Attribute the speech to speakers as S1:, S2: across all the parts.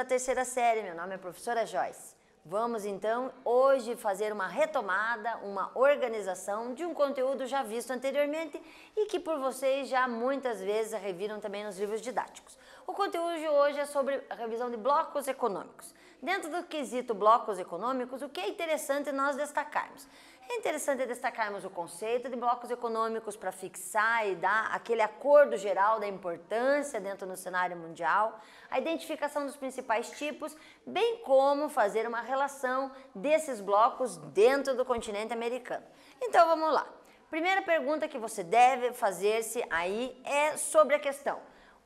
S1: da terceira série, meu nome é professora Joyce. Vamos então hoje fazer uma retomada, uma organização de um conteúdo já visto anteriormente e que por vocês já muitas vezes reviram também nos livros didáticos. O conteúdo de hoje é sobre a revisão de blocos econômicos. Dentro do quesito blocos econômicos, o que é interessante nós destacarmos? É interessante destacarmos o conceito de blocos econômicos para fixar e dar aquele acordo geral da importância dentro do cenário mundial, a identificação dos principais tipos, bem como fazer uma relação desses blocos dentro do continente americano. Então vamos lá. Primeira pergunta que você deve fazer-se aí é sobre a questão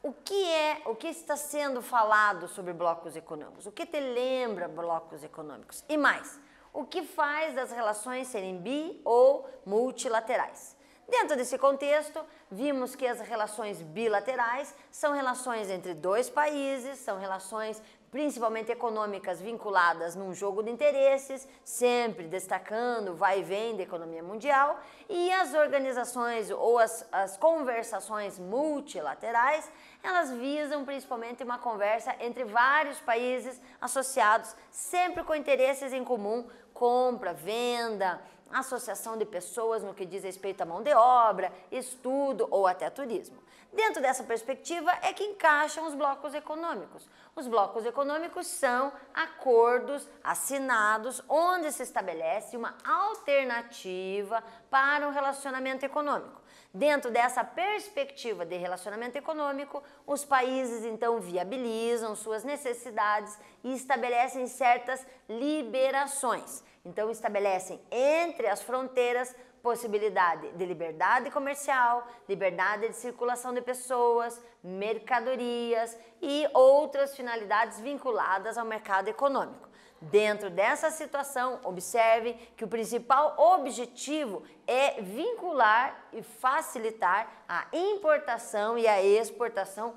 S1: o que é, o que está sendo falado sobre blocos econômicos? O que te lembra blocos econômicos? E mais, o que faz das relações serem bi ou multilaterais. Dentro desse contexto, vimos que as relações bilaterais são relações entre dois países, são relações principalmente econômicas vinculadas num jogo de interesses, sempre destacando o vai e vem da economia mundial, e as organizações ou as, as conversações multilaterais, elas visam principalmente uma conversa entre vários países associados, sempre com interesses em comum, compra, venda, associação de pessoas no que diz respeito à mão de obra, estudo ou até turismo. Dentro dessa perspectiva é que encaixam os blocos econômicos. Os blocos econômicos são acordos assinados onde se estabelece uma alternativa para o um relacionamento econômico. Dentro dessa perspectiva de relacionamento econômico, os países então viabilizam suas necessidades e estabelecem certas liberações. Então, estabelecem entre as fronteiras possibilidade de liberdade comercial, liberdade de circulação de pessoas, mercadorias e outras finalidades vinculadas ao mercado econômico. Dentro dessa situação, observe que o principal objetivo é vincular e facilitar a importação e a exportação,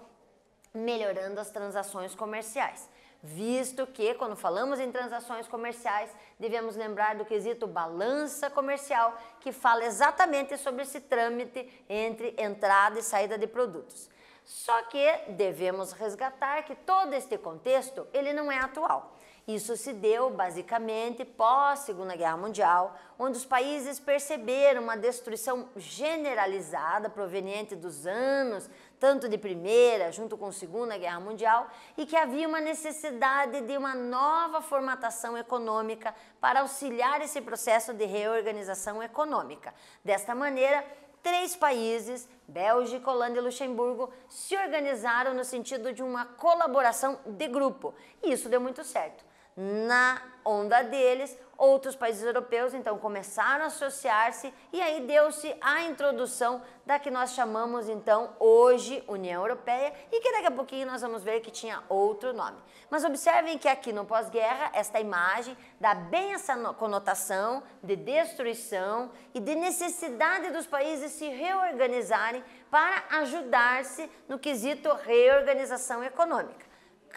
S1: melhorando as transações comerciais visto que, quando falamos em transações comerciais, devemos lembrar do quesito balança comercial, que fala exatamente sobre esse trâmite entre entrada e saída de produtos. Só que devemos resgatar que todo este contexto ele não é atual. Isso se deu basicamente pós Segunda Guerra Mundial, onde os países perceberam uma destruição generalizada proveniente dos anos, tanto de Primeira junto com Segunda Guerra Mundial, e que havia uma necessidade de uma nova formatação econômica para auxiliar esse processo de reorganização econômica. Desta maneira, três países, Bélgica, Holanda e Luxemburgo, se organizaram no sentido de uma colaboração de grupo. E isso deu muito certo na onda deles, outros países europeus então começaram a associar-se e aí deu-se a introdução da que nós chamamos então hoje União Europeia e que daqui a pouquinho nós vamos ver que tinha outro nome. Mas observem que aqui no pós-guerra esta imagem dá bem essa conotação de destruição e de necessidade dos países se reorganizarem para ajudar-se no quesito reorganização econômica.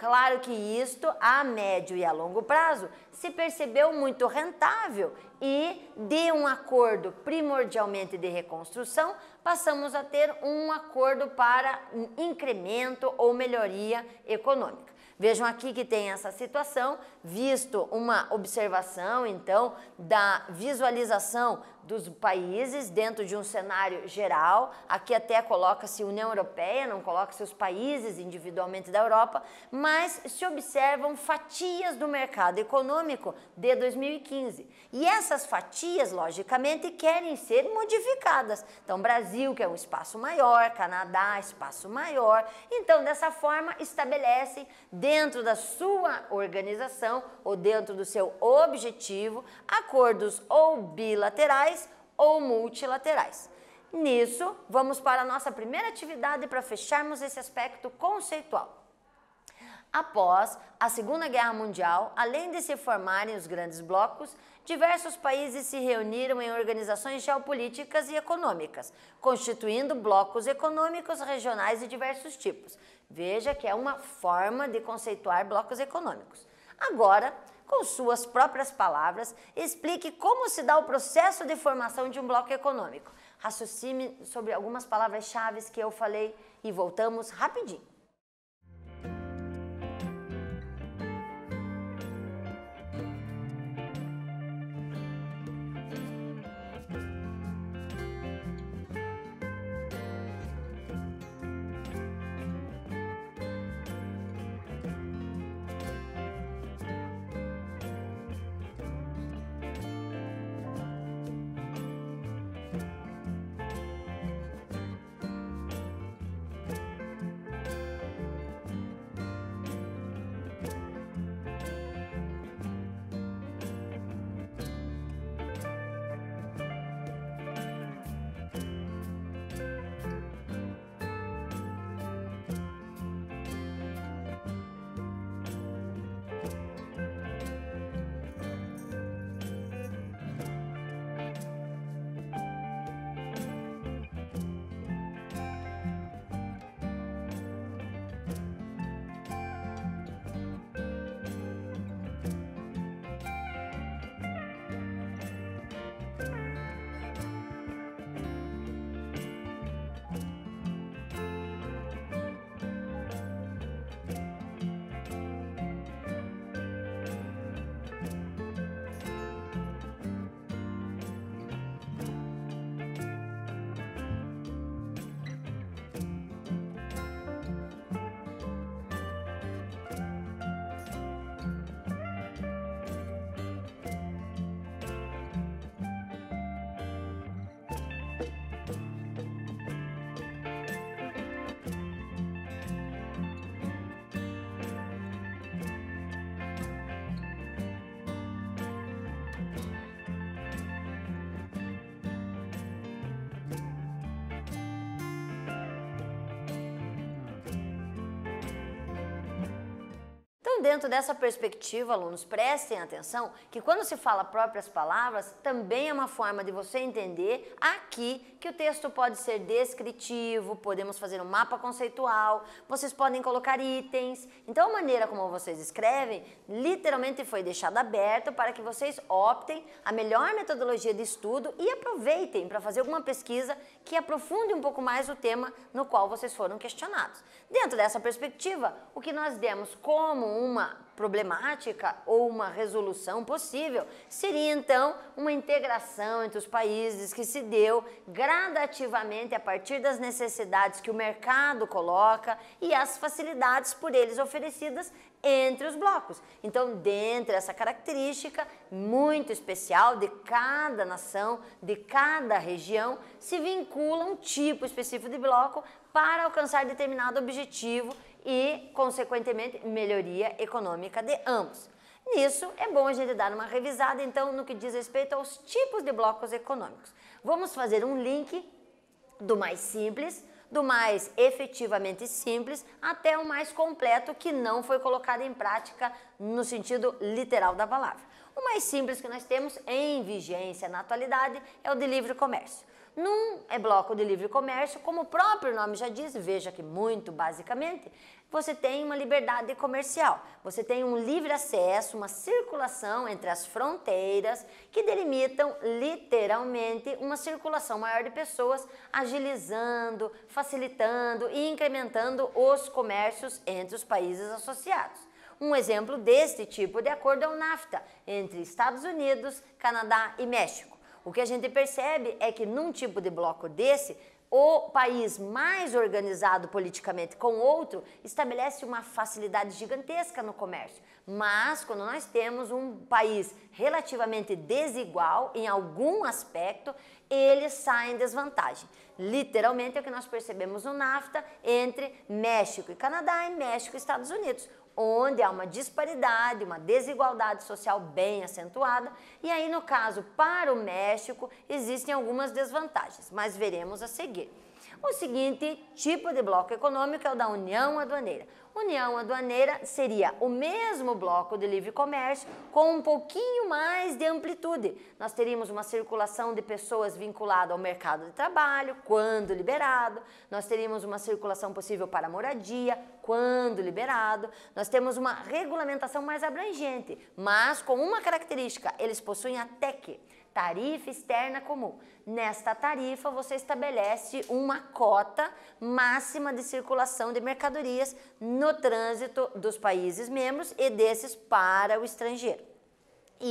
S1: Claro que isto, a médio e a longo prazo, se percebeu muito rentável e, de um acordo primordialmente de reconstrução, passamos a ter um acordo para incremento ou melhoria econômica. Vejam aqui que tem essa situação, visto uma observação, então, da visualização dos países dentro de um cenário geral. Aqui até coloca-se União Europeia, não coloca-se os países individualmente da Europa, mas se observam fatias do mercado econômico de 2015. E essas fatias, logicamente, querem ser modificadas. Então, Brasil, que é um espaço maior, Canadá, espaço maior. Então, dessa forma, estabelece dentro da sua organização ou dentro do seu objetivo acordos ou bilaterais ou multilaterais. Nisso, vamos para a nossa primeira atividade para fecharmos esse aspecto conceitual. Após a Segunda Guerra Mundial, além de se formarem os grandes blocos, diversos países se reuniram em organizações geopolíticas e econômicas, constituindo blocos econômicos regionais de diversos tipos. Veja que é uma forma de conceituar blocos econômicos. Agora, com suas próprias palavras, explique como se dá o processo de formação de um bloco econômico. Raciocine sobre algumas palavras-chave que eu falei e voltamos rapidinho. dentro dessa perspectiva, alunos, prestem atenção que quando se fala próprias palavras, também é uma forma de você entender aqui que o texto pode ser descritivo, podemos fazer um mapa conceitual, vocês podem colocar itens. Então, a maneira como vocês escrevem literalmente foi deixada aberta para que vocês optem a melhor metodologia de estudo e aproveitem para fazer alguma pesquisa que aprofunde um pouco mais o tema no qual vocês foram questionados. Dentro dessa perspectiva, o que nós demos como um uma problemática ou uma resolução possível seria então uma integração entre os países que se deu gradativamente a partir das necessidades que o mercado coloca e as facilidades por eles oferecidas entre os blocos. Então, dentro dessa característica muito especial de cada nação, de cada região, se vincula um tipo específico de bloco para alcançar determinado objetivo e, consequentemente, melhoria econômica de ambos. Nisso, é bom a gente dar uma revisada, então, no que diz respeito aos tipos de blocos econômicos. Vamos fazer um link do mais simples, do mais efetivamente simples, até o mais completo, que não foi colocado em prática no sentido literal da palavra. O mais simples que nós temos em vigência na atualidade é o de livre comércio. Num é bloco de livre comércio, como o próprio nome já diz, veja que muito basicamente, você tem uma liberdade comercial, você tem um livre acesso, uma circulação entre as fronteiras que delimitam literalmente uma circulação maior de pessoas, agilizando, facilitando e incrementando os comércios entre os países associados. Um exemplo deste tipo de acordo é o NAFTA, entre Estados Unidos, Canadá e México. O que a gente percebe é que num tipo de bloco desse, o país mais organizado politicamente com outro estabelece uma facilidade gigantesca no comércio. Mas quando nós temos um país relativamente desigual em algum aspecto, eles saem em desvantagem. Literalmente é o que nós percebemos no NAFTA entre México e Canadá e México e Estados Unidos onde há uma disparidade, uma desigualdade social bem acentuada, e aí, no caso, para o México, existem algumas desvantagens, mas veremos a seguir. O seguinte tipo de bloco econômico é o da União Aduaneira. União Aduaneira seria o mesmo bloco de livre comércio com um pouquinho mais de amplitude. Nós teríamos uma circulação de pessoas vinculada ao mercado de trabalho, quando liberado, nós teríamos uma circulação possível para moradia, quando liberado, nós temos uma regulamentação mais abrangente, mas com uma característica, eles possuem a TEC, tarifa externa comum. Nesta tarifa, você estabelece uma cota máxima de circulação de mercadorias no trânsito dos países membros e desses para o estrangeiro.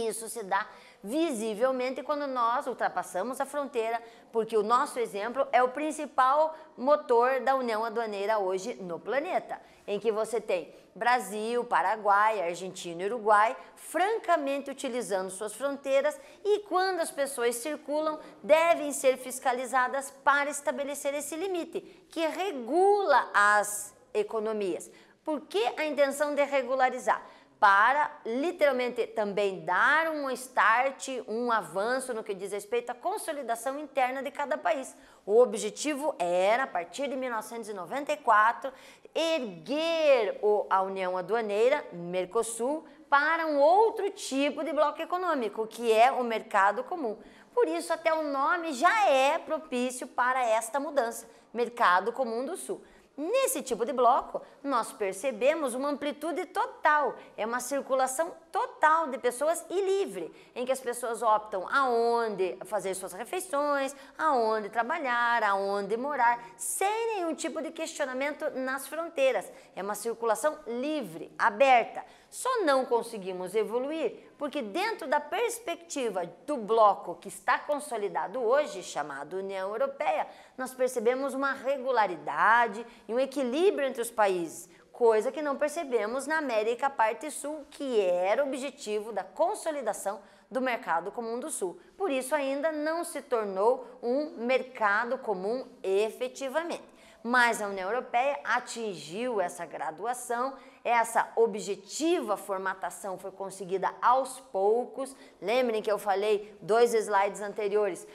S1: isso se dá visivelmente quando nós ultrapassamos a fronteira, porque o nosso exemplo é o principal motor da União Aduaneira hoje no planeta, em que você tem Brasil, Paraguai, Argentina e Uruguai francamente utilizando suas fronteiras e quando as pessoas circulam devem ser fiscalizadas para estabelecer esse limite que regula as economias. Por que a intenção de regularizar? para literalmente também dar um start, um avanço no que diz respeito à consolidação interna de cada país. O objetivo era, a partir de 1994, erguer a União Aduaneira, Mercosul, para um outro tipo de bloco econômico, que é o mercado comum. Por isso, até o nome já é propício para esta mudança: Mercado Comum do Sul. Nesse tipo de bloco, nós percebemos uma amplitude total, é uma circulação total de pessoas e livre, em que as pessoas optam aonde fazer suas refeições, aonde trabalhar, aonde morar, sem nenhum tipo de questionamento nas fronteiras. É uma circulação livre, aberta. Só não conseguimos evoluir porque, dentro da perspectiva do bloco que está consolidado hoje, chamado União Europeia, nós percebemos uma regularidade e um equilíbrio entre os países, coisa que não percebemos na América Parte Sul, que era o objetivo da consolidação do mercado comum do Sul. Por isso, ainda não se tornou um mercado comum efetivamente. Mas a União Europeia atingiu essa graduação essa objetiva formatação foi conseguida aos poucos. Lembrem que eu falei dois slides anteriores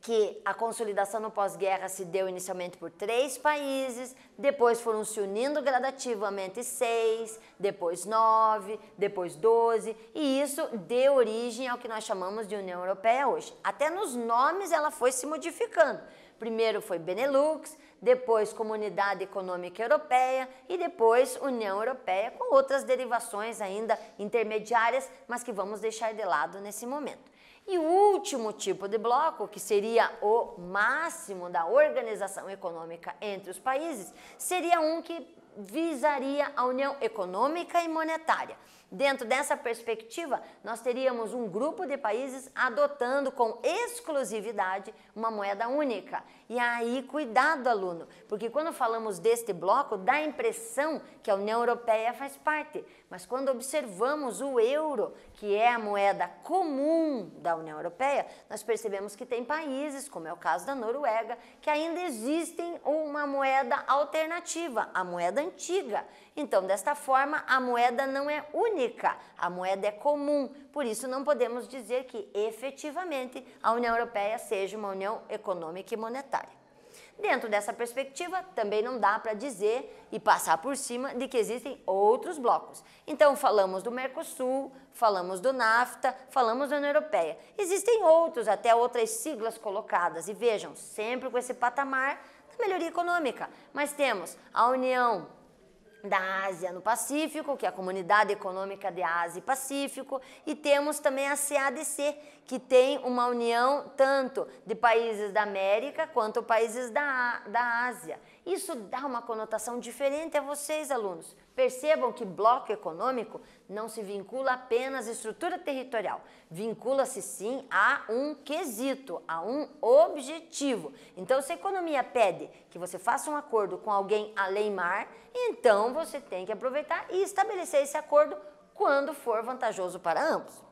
S1: que a consolidação no pós-guerra se deu inicialmente por três países, depois foram se unindo gradativamente seis, depois nove, depois doze, e isso deu origem ao que nós chamamos de União Europeia hoje. Até nos nomes ela foi se modificando. Primeiro foi Benelux, depois Comunidade Econômica Europeia e depois União Europeia, com outras derivações ainda intermediárias, mas que vamos deixar de lado nesse momento. E o último tipo de bloco, que seria o máximo da organização econômica entre os países, seria um que visaria a União Econômica e Monetária. Dentro dessa perspectiva, nós teríamos um grupo de países adotando com exclusividade uma moeda única. E aí, cuidado, aluno, porque quando falamos deste bloco, dá a impressão que a União Europeia faz parte. Mas quando observamos o euro, que é a moeda comum da União Europeia, nós percebemos que tem países, como é o caso da Noruega, que ainda existem uma moeda alternativa, a moeda antiga. Então, desta forma, a moeda não é única, a moeda é comum. Por isso, não podemos dizer que efetivamente a União Europeia seja uma união econômica e monetária. Dentro dessa perspectiva, também não dá para dizer e passar por cima de que existem outros blocos. Então, falamos do Mercosul, falamos do NAFTA, falamos da União Europeia. Existem outros, até outras siglas colocadas. E vejam, sempre com esse patamar da melhoria econômica. Mas temos a União da Ásia no Pacífico, que é a Comunidade Econômica de Ásia e Pacífico, e temos também a CADC, que tem uma união tanto de países da América quanto países da, da Ásia. Isso dá uma conotação diferente a vocês, alunos. Percebam que bloco econômico não se vincula apenas à estrutura territorial, vincula-se sim a um quesito, a um objetivo. Então, se a economia pede que você faça um acordo com alguém além mar, então você tem que aproveitar e estabelecer esse acordo quando for vantajoso para ambos.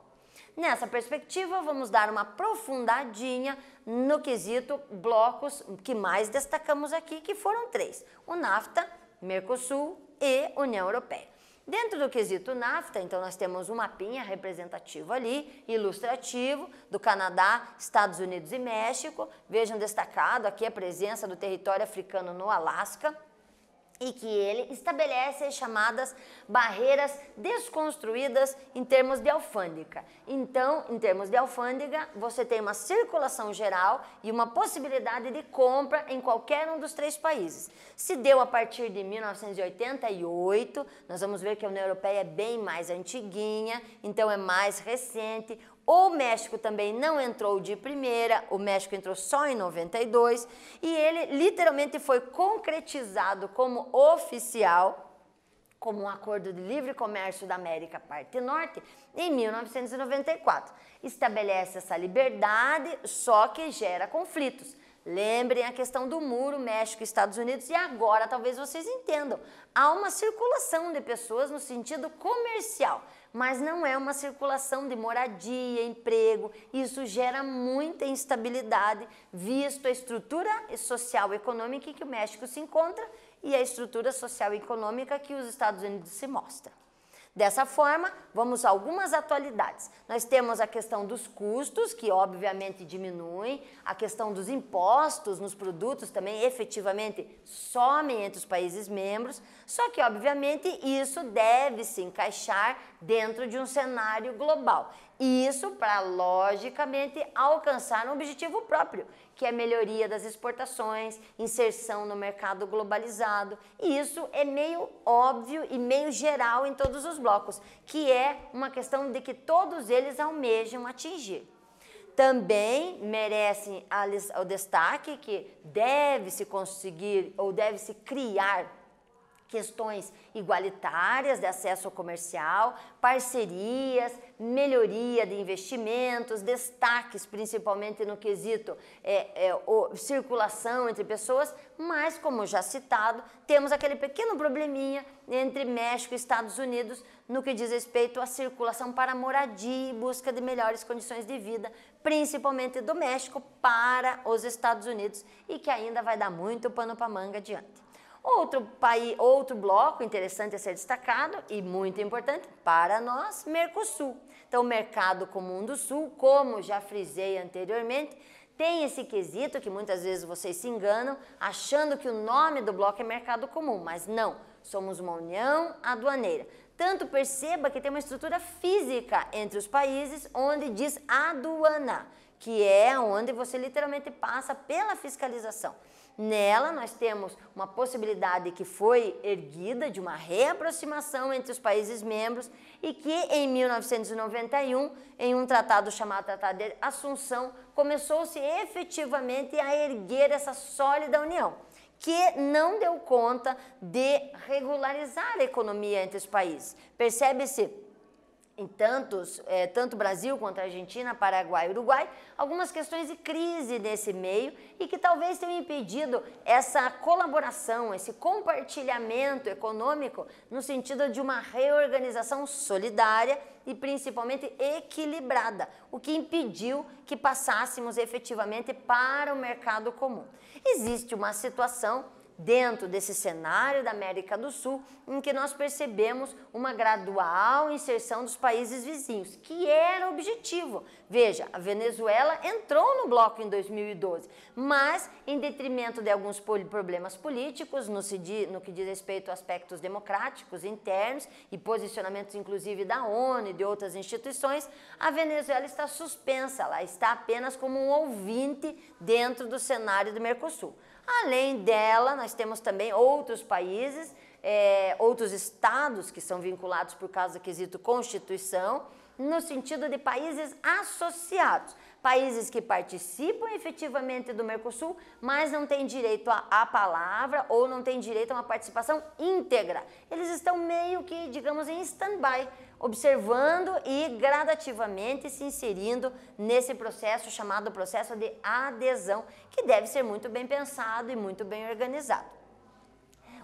S1: Nessa perspectiva, vamos dar uma aprofundadinha no quesito blocos que mais destacamos aqui, que foram três: o NAFTA, Mercosul e União Europeia. Dentro do quesito NAFTA, então nós temos um mapinha representativo ali, ilustrativo, do Canadá, Estados Unidos e México. Vejam destacado aqui a presença do território africano no Alasca, e que ele estabelece as chamadas barreiras desconstruídas em termos de alfândega. Então, em termos de alfândega, você tem uma circulação geral e uma possibilidade de compra em qualquer um dos três países. Se deu a partir de 1988, nós vamos ver que a União Europeia é bem mais antiguinha, então é mais recente. O México também não entrou de primeira, o México entrou só em 92 e ele literalmente foi concretizado como oficial como um acordo de livre comércio da América Parte Norte em 1994. Estabelece essa liberdade, só que gera conflitos. Lembrem a questão do muro México Estados Unidos e agora talvez vocês entendam. Há uma circulação de pessoas no sentido comercial mas não é uma circulação de moradia, emprego. Isso gera muita instabilidade, visto a estrutura social e econômica em que o México se encontra e a estrutura social e econômica que os Estados Unidos se mostram. Dessa forma, vamos a algumas atualidades. Nós temos a questão dos custos, que obviamente diminuem, a questão dos impostos nos produtos também efetivamente somem entre os países membros, só que obviamente isso deve se encaixar dentro de um cenário global. Isso para, logicamente, alcançar um objetivo próprio, que é melhoria das exportações, inserção no mercado globalizado. E isso é meio óbvio e meio geral em todos os blocos, que é uma questão de que todos eles almejam atingir. Também merecem o destaque que deve-se conseguir ou deve-se criar questões igualitárias de acesso comercial, parcerias, melhoria de investimentos, destaques, principalmente no quesito é, é, o, circulação entre pessoas, mas, como já citado, temos aquele pequeno probleminha entre México e Estados Unidos no que diz respeito à circulação para moradia e busca de melhores condições de vida, principalmente do México para os Estados Unidos, e que ainda vai dar muito pano para manga adiante. Outro, país, outro bloco interessante a ser destacado e muito importante para nós, Mercosul. Então, o mercado comum do Sul, como já frisei anteriormente, tem esse quesito que muitas vezes vocês se enganam, achando que o nome do bloco é mercado comum, mas não, somos uma união aduaneira. Tanto perceba que tem uma estrutura física entre os países onde diz aduana, que é onde você literalmente passa pela fiscalização. Nela, nós temos uma possibilidade que foi erguida de uma reaproximação entre os países membros e que, em 1991, em um tratado chamado Tratado de Assunção, começou-se efetivamente a erguer essa sólida união, que não deu conta de regularizar a economia entre os países. Percebe-se em tantos, é, tanto Brasil quanto Argentina, Paraguai e Uruguai, algumas questões de crise nesse meio e que talvez tenham impedido essa colaboração, esse compartilhamento econômico no sentido de uma reorganização solidária e principalmente equilibrada, o que impediu que passássemos efetivamente para o mercado comum. Existe uma situação dentro desse cenário da América do Sul, em que nós percebemos uma gradual inserção dos países vizinhos, que era o objetivo. Veja, a Venezuela entrou no bloco em 2012, mas em detrimento de alguns problemas políticos, no, no que diz respeito a aspectos democráticos internos e posicionamentos, inclusive, da ONU e de outras instituições, a Venezuela está suspensa, ela está apenas como um ouvinte dentro do cenário do Mercosul. Além dela, nós temos também outros países, é, outros estados que são vinculados por causa do quesito Constituição, no sentido de países associados, países que participam efetivamente do Mercosul, mas não têm direito à palavra ou não têm direito a uma participação íntegra. Eles estão meio que, digamos, em stand-by observando e gradativamente se inserindo nesse processo chamado processo de adesão, que deve ser muito bem pensado e muito bem organizado.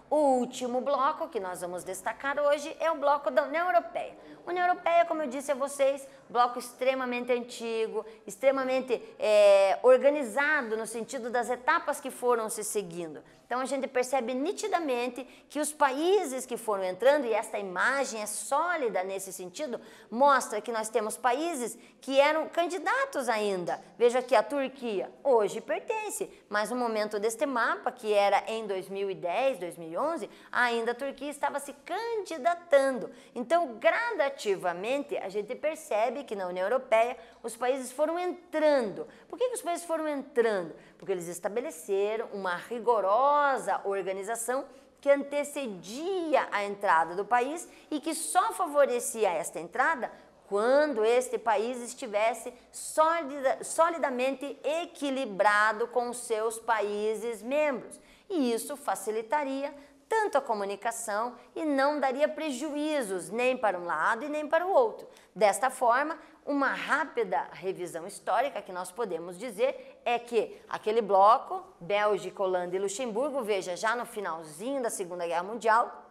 S1: O último bloco que nós vamos destacar hoje é o bloco da União Europeia. União Europeia, como eu disse a vocês, bloco extremamente antigo, extremamente é, organizado no sentido das etapas que foram se seguindo. Então a gente percebe nitidamente que os países que foram entrando, e esta imagem é sólida nesse sentido, mostra que nós temos países que eram candidatos ainda. Veja aqui a Turquia, hoje pertence, mas no momento deste mapa, que era em 2010, 2011, ainda a Turquia estava se candidatando. Então gradativamente a gente percebe percebe que na União Europeia os países foram entrando. Por que, que os países foram entrando? Porque eles estabeleceram uma rigorosa organização que antecedia a entrada do país e que só favorecia esta entrada quando este país estivesse solida, solidamente equilibrado com seus países membros. E isso facilitaria tanto a comunicação e não daria prejuízos nem para um lado e nem para o outro. Desta forma, uma rápida revisão histórica que nós podemos dizer é que aquele bloco, Bélgica, Holanda e Luxemburgo, veja, já no finalzinho da Segunda Guerra Mundial,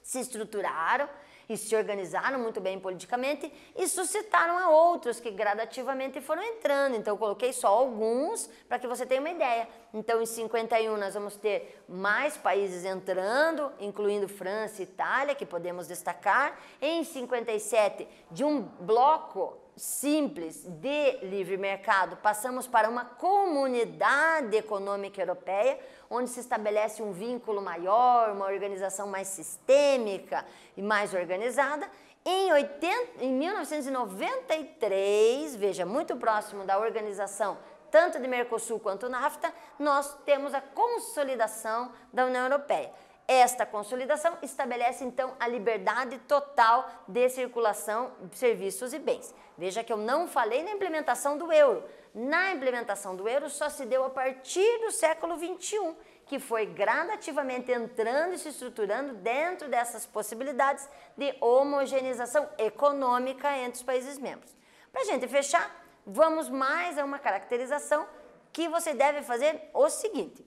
S1: se estruturaram e se organizaram muito bem politicamente e suscitaram a outros que gradativamente foram entrando. Então, eu coloquei só alguns para que você tenha uma ideia. Então, em 51, nós vamos ter mais países entrando, incluindo França e Itália, que podemos destacar. Em 57, de um bloco simples de livre mercado, passamos para uma comunidade econômica europeia, onde se estabelece um vínculo maior, uma organização mais sistêmica e mais organizada. Em, 80, em 1993, veja, muito próximo da organização tanto de Mercosul quanto NAFTA, nós temos a consolidação da União Europeia. Esta consolidação estabelece então a liberdade total de circulação de serviços e bens. Veja que eu não falei na implementação do euro, na implementação do euro só se deu a partir do século XXI, que foi gradativamente entrando e se estruturando dentro dessas possibilidades de homogeneização econômica entre os países membros. Para a gente fechar, vamos mais a uma caracterização que você deve fazer o seguinte.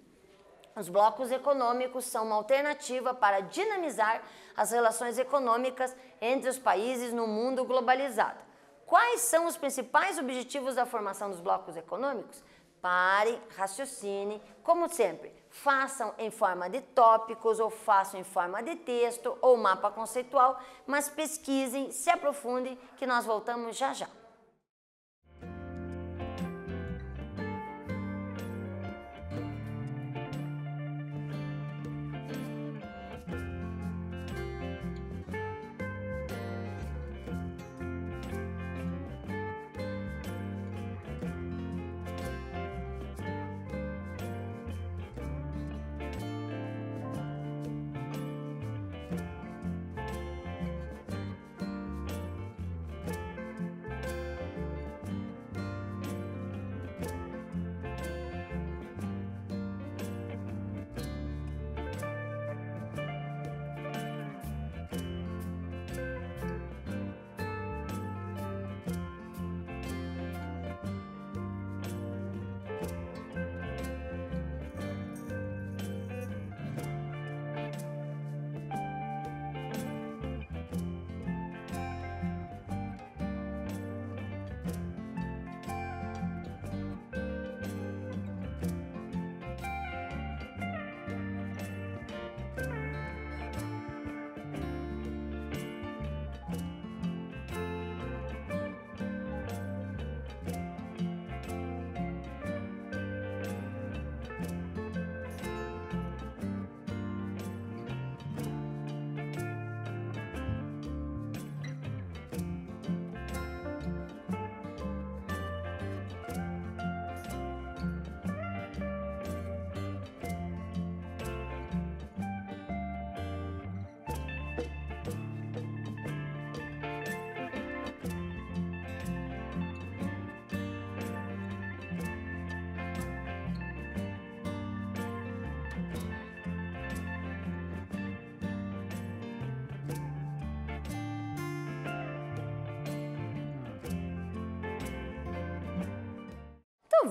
S1: Os blocos econômicos são uma alternativa para dinamizar as relações econômicas entre os países no mundo globalizado. Quais são os principais objetivos da formação dos blocos econômicos? Pare, raciocine, como sempre, façam em forma de tópicos ou façam em forma de texto ou mapa conceitual, mas pesquisem, se aprofundem, que nós voltamos já já.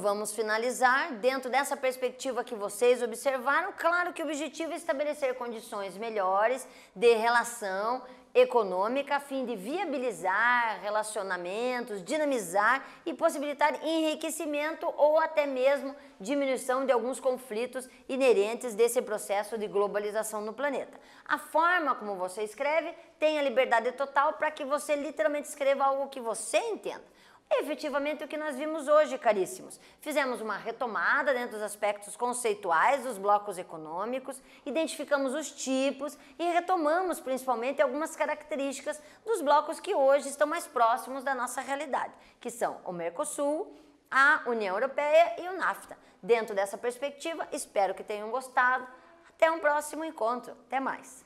S1: vamos finalizar, dentro dessa perspectiva que vocês observaram, claro que o objetivo é estabelecer condições melhores de relação econômica a fim de viabilizar relacionamentos, dinamizar e possibilitar enriquecimento ou até mesmo diminuição de alguns conflitos inerentes desse processo de globalização no planeta. A forma como você escreve tem a liberdade total para que você literalmente escreva algo que você entenda efetivamente o que nós vimos hoje, caríssimos. Fizemos uma retomada dentro dos aspectos conceituais dos blocos econômicos, identificamos os tipos e retomamos principalmente algumas características dos blocos que hoje estão mais próximos da nossa realidade, que são o Mercosul, a União Europeia e o NAFTA. Dentro dessa perspectiva, espero que tenham gostado. Até um próximo encontro. Até mais.